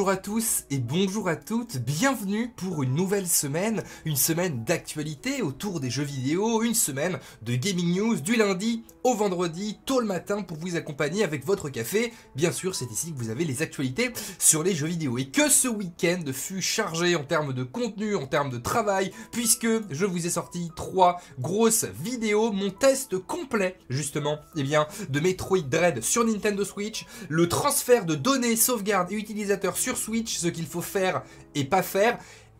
Bonjour à tous et bonjour à toutes, bienvenue pour une nouvelle semaine, une semaine d'actualité autour des jeux vidéo, une semaine de gaming news du lundi au vendredi, tôt le matin pour vous accompagner avec votre café. Bien sûr, c'est ici que vous avez les actualités sur les jeux vidéo et que ce week-end fut chargé en termes de contenu, en termes de travail, puisque je vous ai sorti trois grosses vidéos, mon test complet justement, et eh bien, de Metroid Dread sur Nintendo Switch, le transfert de données sauvegarde et utilisateurs sur Switch ce qu'il faut faire et pas faire.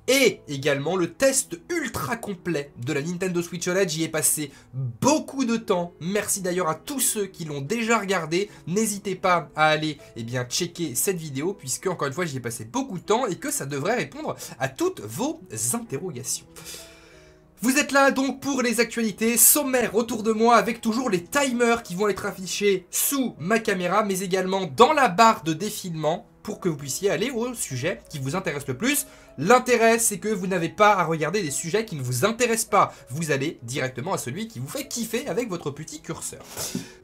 Et également le test ultra complet de la Nintendo Switch OLED, j'y ai passé beaucoup de temps. Merci d'ailleurs à tous ceux qui l'ont déjà regardé. N'hésitez pas à aller et eh bien, checker cette vidéo puisque encore une fois j'y ai passé beaucoup de temps et que ça devrait répondre à toutes vos interrogations. Vous êtes là donc pour les actualités sommaires autour de moi avec toujours les timers qui vont être affichés sous ma caméra mais également dans la barre de défilement pour que vous puissiez aller au sujet qui vous intéresse le plus. L'intérêt, c'est que vous n'avez pas à regarder des sujets qui ne vous intéressent pas. Vous allez directement à celui qui vous fait kiffer avec votre petit curseur.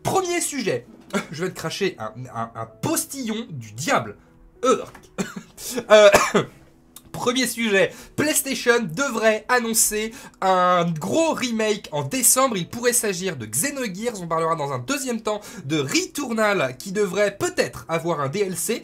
Premier sujet, je vais te cracher un, postillon du diable. Euh, premier sujet, PlayStation devrait annoncer un gros remake en décembre. Il pourrait s'agir de Xenogears, on parlera dans un deuxième temps de Returnal qui devrait peut-être avoir un DLC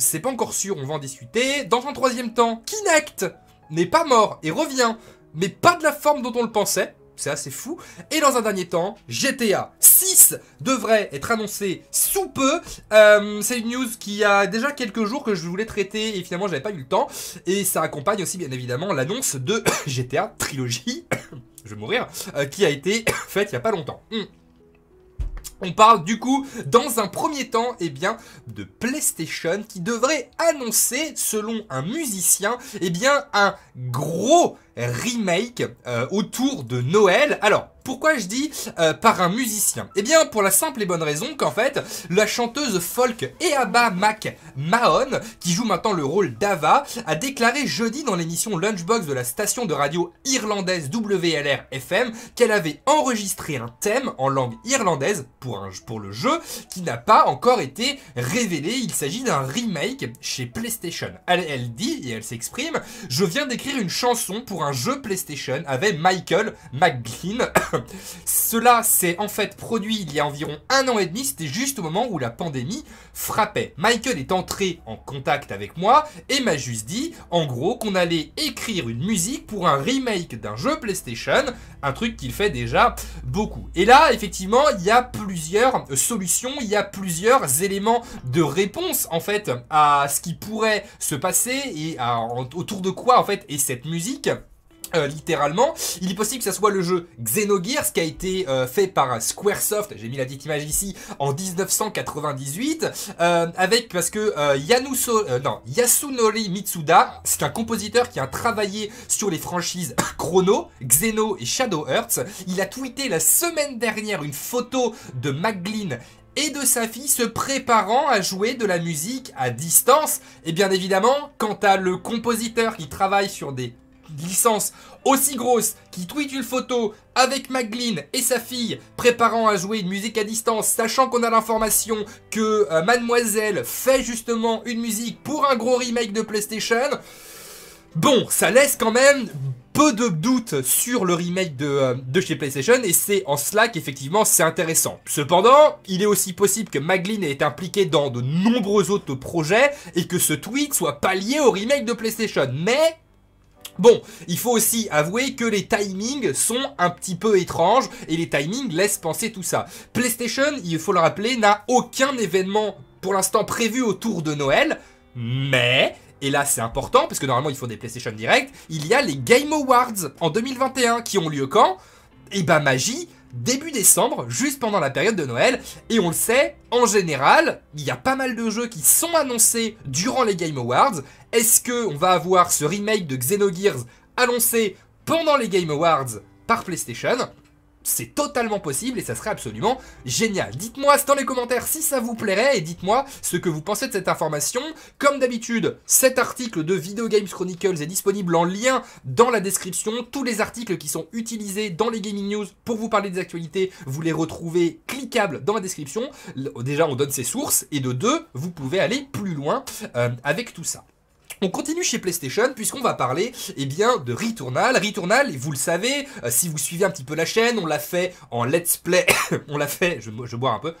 c'est pas encore sûr, on va en discuter. Dans un troisième temps, Kinect n'est pas mort et revient, mais pas de la forme dont on le pensait. C'est assez fou. Et dans un dernier temps, GTA 6 devrait être annoncé sous peu. Euh, c'est une news qui a déjà quelques jours que je voulais traiter et finalement j'avais pas eu le temps. Et ça accompagne aussi bien évidemment l'annonce de GTA Trilogie. je vais mourir, euh, qui a été faite il y a pas longtemps. Hmm. On parle du coup, dans un premier temps, eh bien, de PlayStation qui devrait annoncer, selon un musicien, eh bien, un gros remake euh, autour de Noël. Alors, pourquoi je dis euh, par un musicien Eh bien, pour la simple et bonne raison qu'en fait, la chanteuse folk Eaba Mac Mahon, qui joue maintenant le rôle d'Ava, a déclaré jeudi dans l'émission Lunchbox de la station de radio irlandaise WLR-FM qu'elle avait enregistré un thème en langue irlandaise pour, pour le jeu qui n'a pas encore été révélé. Il s'agit d'un remake chez PlayStation. Elle, elle dit, et elle s'exprime, « Je viens d'écrire une chanson pour un jeu PlayStation avec Michael McGlynn. Cela s'est en fait produit il y a environ un an et demi, c'était juste au moment où la pandémie frappait. Michael est entré en contact avec moi et m'a juste dit en gros qu'on allait écrire une musique pour un remake d'un jeu PlayStation, un truc qu'il fait déjà beaucoup. Et là, effectivement, il y a plusieurs solutions, il y a plusieurs éléments de réponse en fait à ce qui pourrait se passer et autour de quoi en fait est cette musique euh, littéralement, il est possible que ça soit le jeu Xenogears qui a été euh, fait par Squaresoft, j'ai mis la petite image ici, en 1998, euh, avec parce que non, Yasunori Mitsuda, c'est un compositeur qui a travaillé sur les franchises Chrono, Xeno et Shadow Hearts. Il a tweeté la semaine dernière une photo de Maglin et de sa fille se préparant à jouer de la musique à distance. Et bien évidemment, quant à le compositeur qui travaille sur des licence aussi grosse qui tweet une photo avec Magline et sa fille préparant à jouer une musique à distance, sachant qu'on a l'information que euh, Mademoiselle fait justement une musique pour un gros remake de PlayStation. Bon, ça laisse quand même peu de doutes sur le remake de, euh, de chez PlayStation et c'est en cela qu'effectivement c'est intéressant. Cependant, il est aussi possible que Maglin ait été impliqué dans de nombreux autres projets et que ce tweet soit pas lié au remake de PlayStation. Mais Bon, il faut aussi avouer que les timings sont un petit peu étranges et les timings laissent penser tout ça. PlayStation, il faut le rappeler, n'a aucun événement pour l'instant prévu autour de Noël, mais et là c'est important parce que normalement ils font des PlayStation Direct, il y a les Game Awards en 2021 qui ont lieu quand Et eh ben magie, début décembre, juste pendant la période de Noël. Et on le sait, en général, il y a pas mal de jeux qui sont annoncés durant les Game Awards. Est-ce qu'on va avoir ce remake de Xenogears annoncé pendant les Game Awards par PlayStation c'est totalement possible et ça serait absolument génial. Dites-moi dans les commentaires si ça vous plairait et dites-moi ce que vous pensez de cette information. Comme d'habitude, cet article de Video Games Chronicles est disponible en lien dans la description. Tous les articles qui sont utilisés dans les gaming news pour vous parler des actualités, vous les retrouvez cliquables dans la description. Déjà, on donne ses sources et de deux, vous pouvez aller plus loin euh, avec tout ça. On continue chez PlayStation puisqu'on va parler eh bien de Returnal. Returnal, vous le savez, euh, si vous suivez un petit peu la chaîne, on l'a fait en let's play, on l'a fait, je, bois un peu.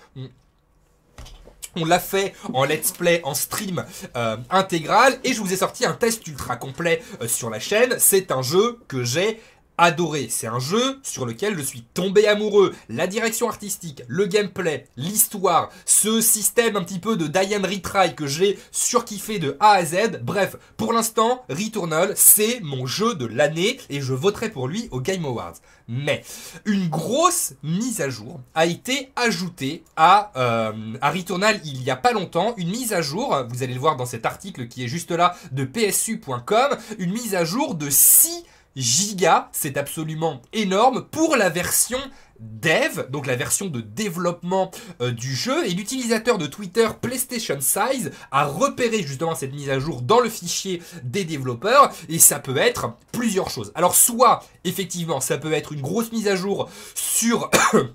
On l'a fait en let's play, en stream euh, intégral, et je vous ai sorti un test ultra complet euh, sur la chaîne. C'est un jeu que j'ai adoré. C'est un jeu sur lequel je suis tombé amoureux. La direction artistique, le gameplay, l'histoire, ce système un petit peu de Diane and retry que j'ai surkiffé de A à Z. Bref, pour l'instant, Returnal, c'est mon jeu de l'année et je voterai pour lui au Game Awards. Mais une grosse mise à jour a été ajoutée à, euh, à Returnal il n'y a pas longtemps. Une mise à jour, vous allez le voir dans cet article qui est juste là de psu.com, une mise à jour de 6 Giga, c'est absolument énorme pour la version dev, donc la version de développement euh, du jeu, et l'utilisateur de Twitter PlayStation Size a repéré justement cette mise à jour dans le fichier des développeurs, et ça peut être plusieurs choses. Alors soit, effectivement, ça peut être une grosse mise à jour sur...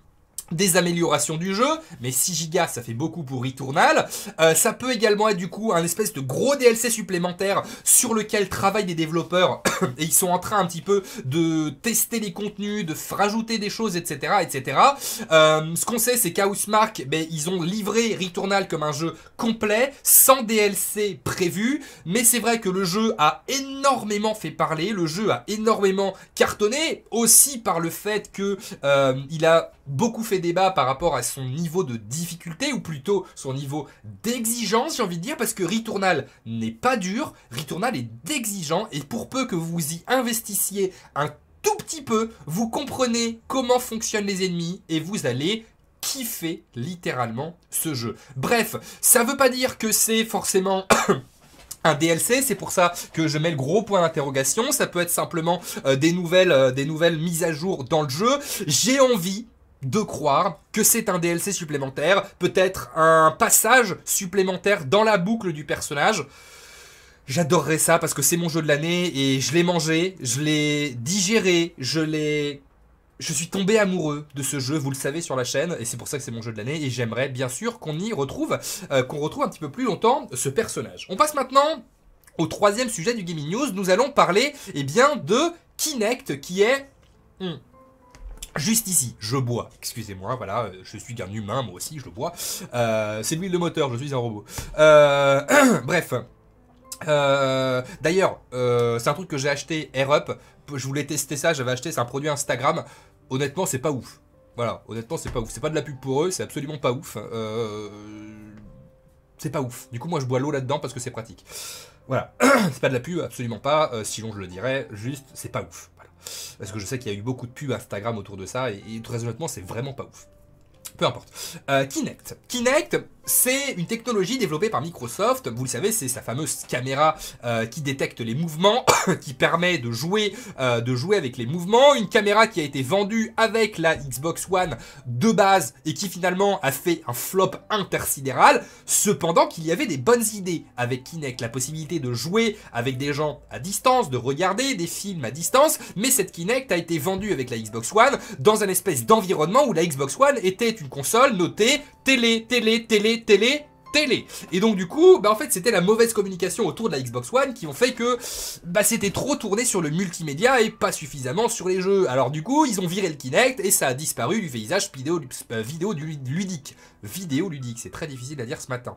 des améliorations du jeu, mais 6 gigas ça fait beaucoup pour Returnal. Euh, ça peut également être du coup un espèce de gros DLC supplémentaire sur lequel travaillent des développeurs et ils sont en train un petit peu de tester les contenus, de rajouter des choses, etc. etc. Euh, ce qu'on sait c'est qu'Housemark, ben, ils ont livré Returnal comme un jeu complet, sans DLC prévu, mais c'est vrai que le jeu a énormément fait parler, le jeu a énormément cartonné, aussi par le fait que euh, il a beaucoup fait débat par rapport à son niveau de difficulté, ou plutôt son niveau d'exigence, j'ai envie de dire, parce que Returnal n'est pas dur, Ritournal est exigeant, et pour peu que vous y investissiez un tout petit peu, vous comprenez comment fonctionnent les ennemis, et vous allez kiffer littéralement ce jeu. Bref, ça veut pas dire que c'est forcément... un DLC, c'est pour ça que je mets le gros point d'interrogation, ça peut être simplement euh, des nouvelles euh, des nouvelles mises à jour dans le jeu. J'ai envie de croire que c'est un DLC supplémentaire, peut-être un passage supplémentaire dans la boucle du personnage. J'adorerais ça parce que c'est mon jeu de l'année et je l'ai mangé, je l'ai digéré, je l'ai... Je suis tombé amoureux de ce jeu, vous le savez sur la chaîne, et c'est pour ça que c'est mon jeu de l'année, et j'aimerais bien sûr qu'on y retrouve, euh, qu'on retrouve un petit peu plus longtemps ce personnage. On passe maintenant au troisième sujet du Gaming News, nous allons parler, eh bien, de Kinect, qui est... Hmm, Juste ici, je bois, excusez-moi, voilà, euh, je suis un humain, moi aussi, je bois. Euh, c'est l'huile de moteur, je suis un robot. Euh, bref. D'ailleurs, c'est un truc que j'ai acheté, Air Up. Je voulais tester ça, j'avais acheté, c'est un produit Instagram. Honnêtement, c'est pas ouf. Voilà, honnêtement, c'est pas ouf. C'est pas de la pub pour eux, c'est absolument pas ouf. c'est pas ouf. Du coup, moi, je bois l'eau là-dedans parce que c'est pratique. Voilà, c'est pas de la pub, absolument pas, euh, sinon je le dirais, juste c'est pas ouf. Voilà. Parce que je sais qu'il y a eu beaucoup de pubs Instagram autour de ça, et, très honnêtement c'est vraiment pas ouf. Peu importe. Euh, Kinect. Kinect, c'est une technologie développée par Microsoft. Vous le savez, c'est sa fameuse caméra euh, qui détecte les mouvements, qui permet de jouer, euh, de jouer avec les mouvements. Une caméra qui a été vendue avec la Xbox One de base et qui finalement a fait un flop intersidéral. Cependant, qu'il y avait des bonnes idées avec Kinect, la possibilité de jouer avec des gens à distance, de regarder des films à distance. Mais cette Kinect a été vendue avec la Xbox One dans un espèce d'environnement où la Xbox One était une console notée télé, télé, télé, télé, télé. Et donc du coup, bah, en fait c'était la mauvaise communication autour de la Xbox One qui ont fait que bah, c'était trop tourné sur le multimédia et pas suffisamment sur les jeux. Alors du coup, ils ont viré le Kinect et ça a disparu du paysage vidéo, euh, ludique. Vidéo ludique, c'est très difficile à dire ce matin.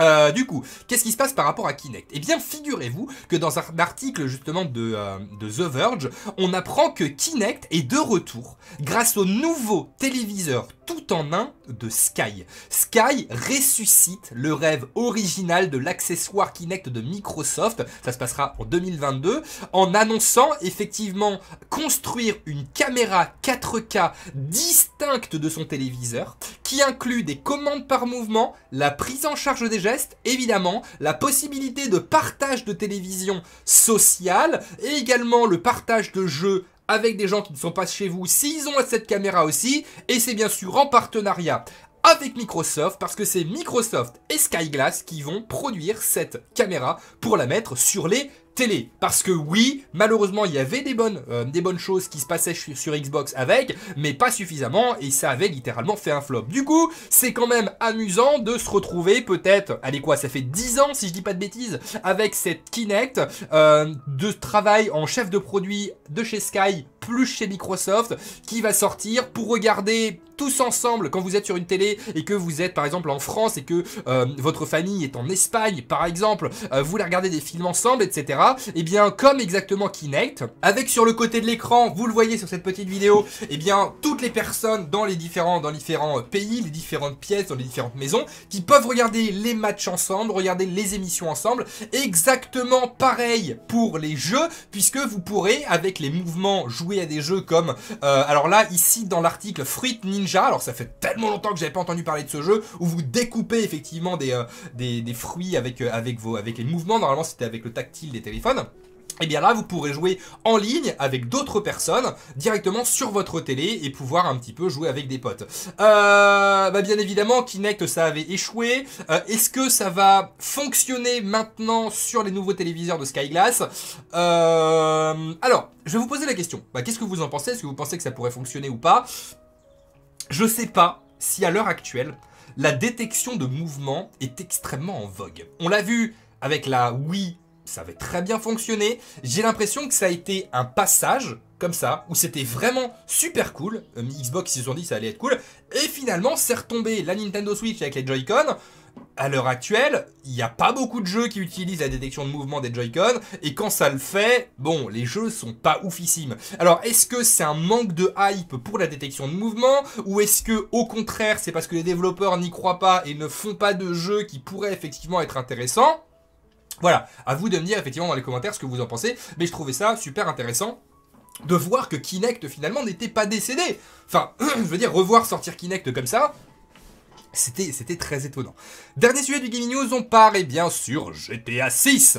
Euh, du coup, qu'est-ce qui se passe par rapport à Kinect Eh bien, figurez-vous que dans un article justement de, euh, de, The Verge, on apprend que Kinect est de retour grâce au nouveau téléviseur tout en un de Sky. Sky ressuscite le rêve original de l'accessoire Kinect de Microsoft, ça se passera en 2022, en annonçant effectivement construire une caméra 4K distincte de son téléviseur, qui inclut des commandes par mouvement, la prise en charge des gestes, évidemment, la possibilité de partage de télévision sociale, et également le partage de jeux avec des gens qui ne sont pas chez vous s'ils ont cette caméra aussi. Et c'est bien sûr en partenariat avec Microsoft parce que c'est Microsoft et Skyglass qui vont produire cette caméra pour la mettre sur les télé. Parce que oui, malheureusement, il y avait des bonnes, euh, des bonnes choses qui se passaient sur, Xbox avec, mais pas suffisamment, et ça avait littéralement fait un flop. Du coup, c'est quand même amusant de se retrouver peut-être, allez quoi, ça fait 10 ans si je dis pas de bêtises, avec cette Kinect euh, de travail en chef de produit de chez Sky plus chez Microsoft qui va sortir pour regarder tous ensemble quand vous êtes sur une télé et que vous êtes par exemple en France et que euh, votre famille est en Espagne par exemple, vous la regardez des films ensemble etc et eh bien comme exactement Kinect, avec sur le côté de l'écran, vous le voyez sur cette petite vidéo, et eh bien toutes les personnes dans les différents, dans différents euh, pays, les différentes pièces, dans les différentes maisons, qui peuvent regarder les matchs ensemble, regarder les émissions ensemble, exactement pareil pour les jeux, puisque vous pourrez avec les mouvements jouer à des jeux comme, euh, alors là ici dans l'article Fruit Ninja, alors ça fait tellement longtemps que j'avais pas entendu parler de ce jeu, où vous découpez effectivement des, euh, des, fruits avec, avec, vos, avec les mouvements, normalement c'était avec le tactile des et eh bien là, vous pourrez jouer en ligne avec d'autres personnes directement sur votre télé et pouvoir un petit peu jouer avec des potes. Euh, bah bien évidemment, Kinect, ça avait échoué. Euh, est-ce que ça va fonctionner maintenant sur les nouveaux téléviseurs de Skyglass glass euh, Alors, je vais vous poser la question. Bah, qu'est-ce que vous en pensez Est-ce que vous pensez que ça pourrait fonctionner ou pas Je sais pas si à l'heure actuelle, la détection de mouvement est extrêmement en vogue. On l'a vu avec la Wii ça avait très bien fonctionné. J'ai l'impression que ça a été un passage comme ça, où c'était vraiment super cool. Euh, Xbox, ils se sont dit ça allait être cool. Et finalement, c'est retombé la Nintendo Switch avec les Joy-Con. À l'heure actuelle, il n'y a pas beaucoup de jeux qui utilisent la détection de mouvement des Joy-Con, et quand ça le fait, bon, les jeux sont pas oufissimes. Alors, est-ce que c'est un manque de hype pour la détection de mouvement, ou est-ce que, au contraire, c'est parce que les développeurs n'y croient pas et ne font pas de jeux qui pourraient effectivement être intéressants voilà, à vous de me dire effectivement dans les commentaires ce que vous en pensez, mais je trouvais ça super intéressant de voir que Kinect finalement n'était pas décédé. Enfin, je veux dire, revoir sortir Kinect comme ça, c'était, très étonnant. Dernier sujet du Gaming News, on part et eh bien sûr GTA 6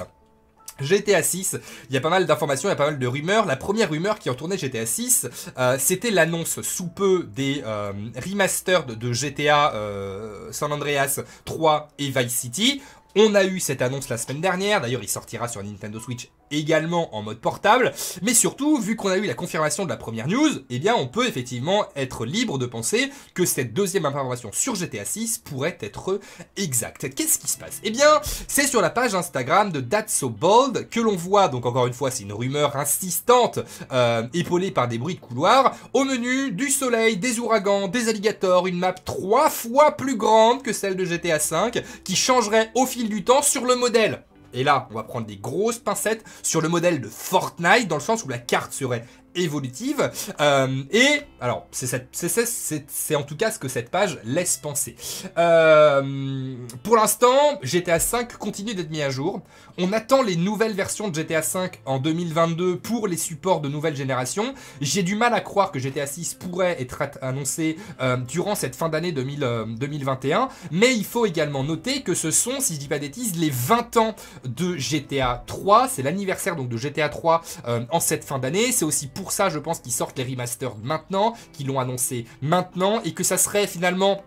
GTA 6, il y a pas mal d'informations, il y a pas mal de rumeurs. La première rumeur qui retournait GTA 6, euh, c'était l'annonce sous peu des euh, remasters de GTA euh, San Andreas 3 et Vice City. On a eu cette annonce la semaine dernière, d'ailleurs il sortira sur Nintendo Switch également en mode portable. Mais surtout, vu qu'on a eu la confirmation de la première news, eh bien on peut effectivement être libre de penser que cette deuxième information sur GTA 6 pourrait être exacte. Qu'est-ce qui se passe Eh bien, c'est sur la page Instagram de That's So Bold que l'on voit, donc encore une fois, c'est une rumeur insistante, euh, épaulée par des bruits de couloir, au menu du soleil, des ouragans, des alligators, une map trois fois plus grande que celle de GTA 5, qui changerait au fil du temps sur le modèle et là, on va prendre des grosses pincettes sur le modèle de Fortnite, dans le sens où la carte serait évolutive. Euh, et alors, c'est en tout cas ce que cette page laisse penser. Euh, pour l'instant, GTA V continue d'être mis à jour. On attend les nouvelles versions de GTA V en 2022 pour les supports de nouvelle génération. J'ai du mal à croire que GTA 6 pourrait être annoncé euh, durant cette fin d'année 2021. Mais il faut également noter que ce sont, si je dis pas bêtises, les 20 ans de GTA 3. C'est l'anniversaire donc de GTA 3 en cette fin d'année. C'est aussi pour pour ça, je pense qu'ils sortent les remasters maintenant, qu'ils l'ont annoncé maintenant, et que ça serait finalement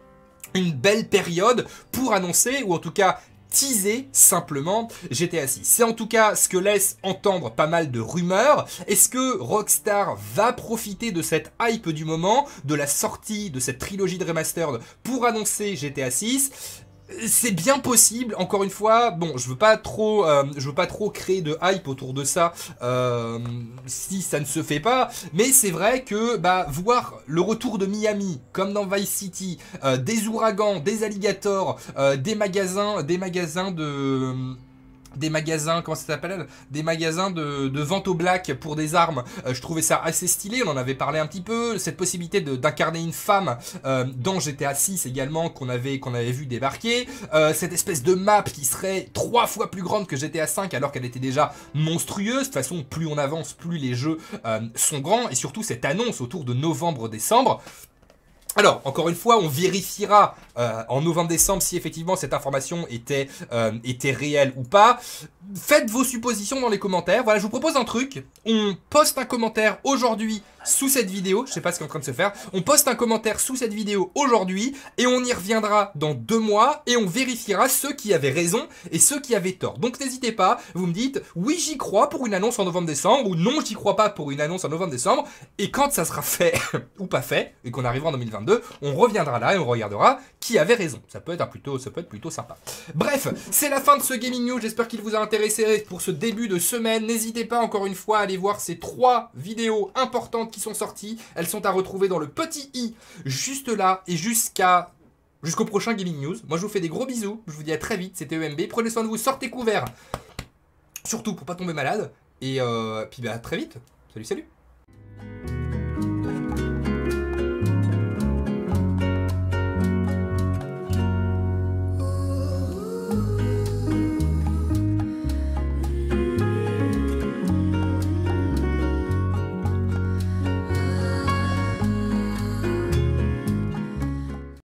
une belle période pour annoncer, ou en tout cas teaser simplement GTA 6. C'est en tout cas ce que laisse entendre pas mal de rumeurs. Est-ce que Rockstar va profiter de cette hype du moment, de la sortie de cette trilogie de remastered pour annoncer GTA 6 c'est bien possible. Encore une fois, bon, je veux pas trop, euh, je veux pas trop créer de hype autour de ça euh, si ça ne se fait pas. Mais c'est vrai que bah voir le retour de Miami, comme dans Vice City, euh, des ouragans, des alligators, des magasins, des magasins de des magasins, comment ça s'appelle Des magasins de, vente au black pour des armes. Euh, je trouvais ça assez stylé, on en avait parlé un petit peu. Cette possibilité d'incarner une femme euh, dans GTA 6 également, qu'on avait, qu'on avait vu débarquer. Euh, cette espèce de map qui serait trois fois plus grande que GTA 5 alors qu'elle était déjà monstrueuse. De toute façon, plus on avance, plus les jeux sont grands. Et surtout, cette annonce autour de novembre-décembre. Alors, encore une fois, on vérifiera euh, en novembre-décembre si effectivement cette information était, euh, était réelle ou pas. Faites vos suppositions dans les commentaires. Voilà, je vous propose un truc. On poste un commentaire aujourd'hui sous cette vidéo, je sais pas ce qui est en train de se faire, on poste un commentaire sous cette vidéo aujourd'hui et on y reviendra dans deux mois et on vérifiera ceux qui avaient raison et ceux qui avaient tort. Donc n'hésitez pas, vous me dites oui j'y crois pour une annonce en novembre-décembre ou non j'y crois pas pour une annonce en novembre-décembre et quand ça sera fait ou pas fait et qu'on arrivera en 2022, on reviendra là et on regardera qui avait raison. Ça peut être plutôt, ça peut être plutôt sympa. Bref, c'est la fin de ce gaming news. J'espère qu'il vous a intéressé pour ce début de semaine. N'hésitez pas encore une fois à aller voir ces trois vidéos importantes sont sorties. Elles sont à retrouver dans le petit i juste là et jusqu'à jusqu'au prochain Gaming News. Moi, je vous fais des gros bisous. Je vous dis à très vite. C'était EMB. Prenez soin de vous. Sortez couverts. Surtout pour pas tomber malade. Et euh, puis, bah, à très vite. Salut, salut.